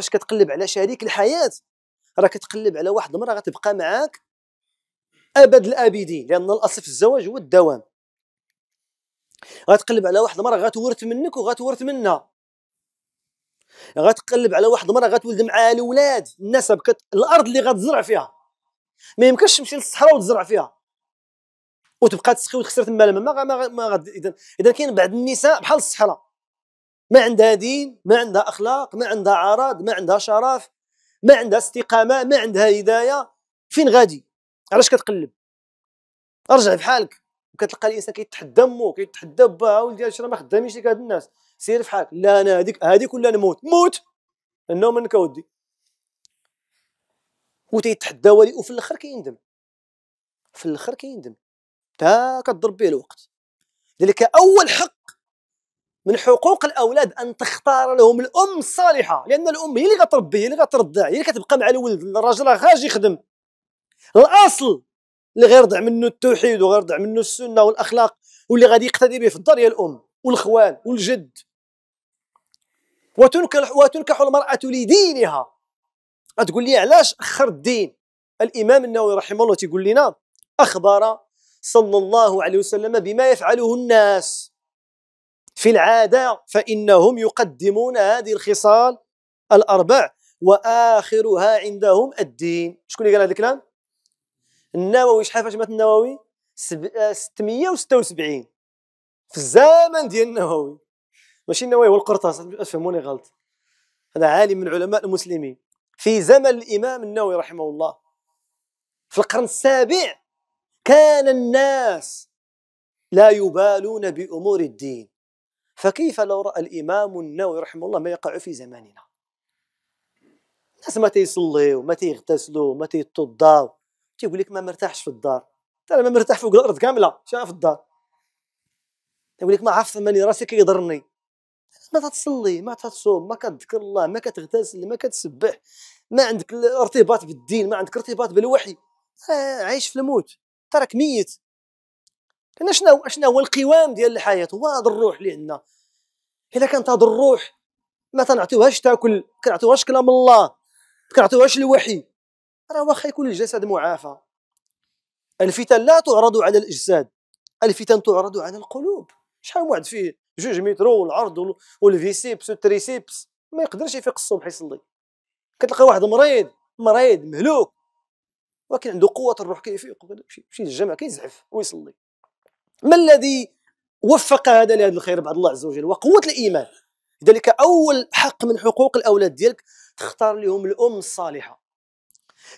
فاش كتقلب على شريك الحياه راه كتقلب على واحد المراه غتبقى معاك ابد الابدين لان الاصل في الزواج هو الدوام غتقلب على واحد المراه غتورث منك وغتورث منها غتقلب على واحد المراه غتولد معاها الاولاد الناس بكت... الارض اللي غتزرع فيها ما يمكنش تمشي للصحراء وتزرع فيها وتبقى تسقي وتخسر تما الماء ما ما غد... اذا اذا كاين بعض النساء بحال الصحراء ما عندها دين ما عندها اخلاق ما عندها عراض ما عندها شرف ما عندها استقامه ما عندها هدايه فين غادي علاش كتقلب ارجع حالك وكتلقى الانسان كيتحدى امه كيتحدى باه ولدي هادشي راه ما خدامينش هاد الناس سير حالك لا انا هذيك هذيك ولا نموت موت النوم منك اودي وتيتحدى ولي وفي الاخر كيندم في الاخر كيندم تا كضرب به الوقت لذلك اول حق من حقوق الاولاد ان تختار لهم الام الصالحه لان الام هي اللي غتربي هي اللي غترضع هي اللي كتبقى مع الولد الراجل راه غاجي يخدم الاصل اللي غيرضع منه التوحيد وغيرضع منه السنه والاخلاق واللي غادي يقتدي به في الدار هي الام والاخوان والجد وتنكح وتنكح المراه لدينها تقول لي علاش اخر الدين الامام النووي رحمه الله تيقول لنا اخبر صلى الله عليه وسلم بما يفعله الناس في العادة فإنهم يقدمون هذه الخصال الأربع وآخرها عندهم الدين شكون اللي قال هذا الكلام النووي شحال فاش مات النووي 676 آه، في الزمن ديال النووي ماشي النووي هو القرطاس فهموني غلط هذا عالم من علماء المسلمين في زمن الإمام النووي رحمه الله في القرن السابع كان الناس لا يبالون بأمور الدين فكيف لو رأى الإمام النووي رحمه الله ما يقع في زماننا الناس ما تيصليو ما تيغتسلوا ما تيتوضاو تيقول لك ما مرتاحش في الدار انا ما مرتاح فوق الارض كامله شاف في الدار تيقول لك ما عرفت ماني راسي كيضرني ما تتصلي ما تتصوم ما كتذكر الله ما كتغتسل ما كتسبح ما عندك ارتباط بالدين ما عندك ارتباط بالوحي آه، عايش في الموت تراك ميت كان شنو هو القوام ديال الحياه هو هذا الروح اللي عندنا الا كانت هذا الروح ما تنعطيوهاش تاكل كنعطيوهاش كلام الله كنعطيوهاش الوحي راه واخا يكون الجسد معافى الفتن لا تعرض على الاجساد الفتن تعرض على القلوب شحال واحد فيه جوج مترو والعرض والفيسيبس والتريسيبس ما يقدرش يفيق الصبح يصلي كتلقى واحد مريض مريض مهلوك ولكن عنده قوه الروح كيفيق يمشي للجامع كيزعف ويصلي ما الذي وفق هذا لهذا الخير بعد الله عز وجل وقوة الإيمان لذلك أول حق من حقوق الأولاد ديالك تختار لهم الأم الصالحة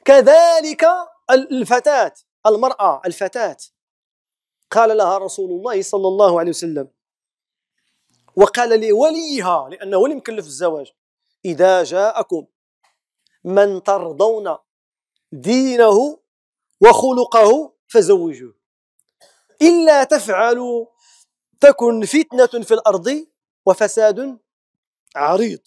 كذلك الفتاة المرأة الفتاة قال لها رسول الله صلى الله عليه وسلم وقال لوليها لأنه ولي مكلف الزواج إذا جاءكم من ترضون دينه وخلقه فزوجوه إلا تفعلوا تكن فتنة في الأرض وفساد عريض